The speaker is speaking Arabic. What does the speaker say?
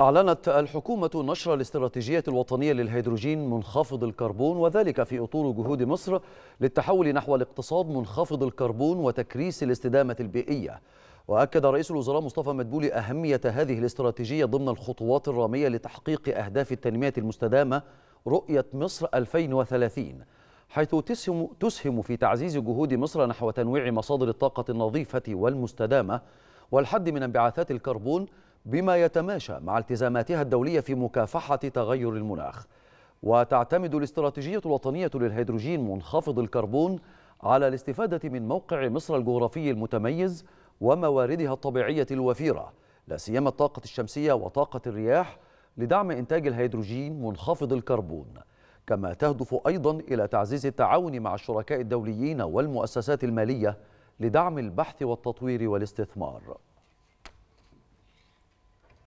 أعلنت الحكومة نشر الاستراتيجية الوطنية للهيدروجين منخفض الكربون وذلك في أطول جهود مصر للتحول نحو الاقتصاد منخفض الكربون وتكريس الاستدامة البيئية وأكد رئيس الوزراء مصطفى مدبولي أهمية هذه الاستراتيجية ضمن الخطوات الرامية لتحقيق أهداف التنمية المستدامة رؤية مصر 2030 حيث تسهم, تسهم في تعزيز جهود مصر نحو تنويع مصادر الطاقة النظيفة والمستدامة والحد من انبعاثات الكربون بما يتماشى مع التزاماتها الدولية في مكافحة تغير المناخ وتعتمد الاستراتيجية الوطنية للهيدروجين منخفض الكربون على الاستفادة من موقع مصر الجغرافي المتميز ومواردها الطبيعية الوفيرة لا سيما الطاقة الشمسية وطاقة الرياح لدعم إنتاج الهيدروجين منخفض الكربون كما تهدف أيضا إلى تعزيز التعاون مع الشركاء الدوليين والمؤسسات المالية لدعم البحث والتطوير والاستثمار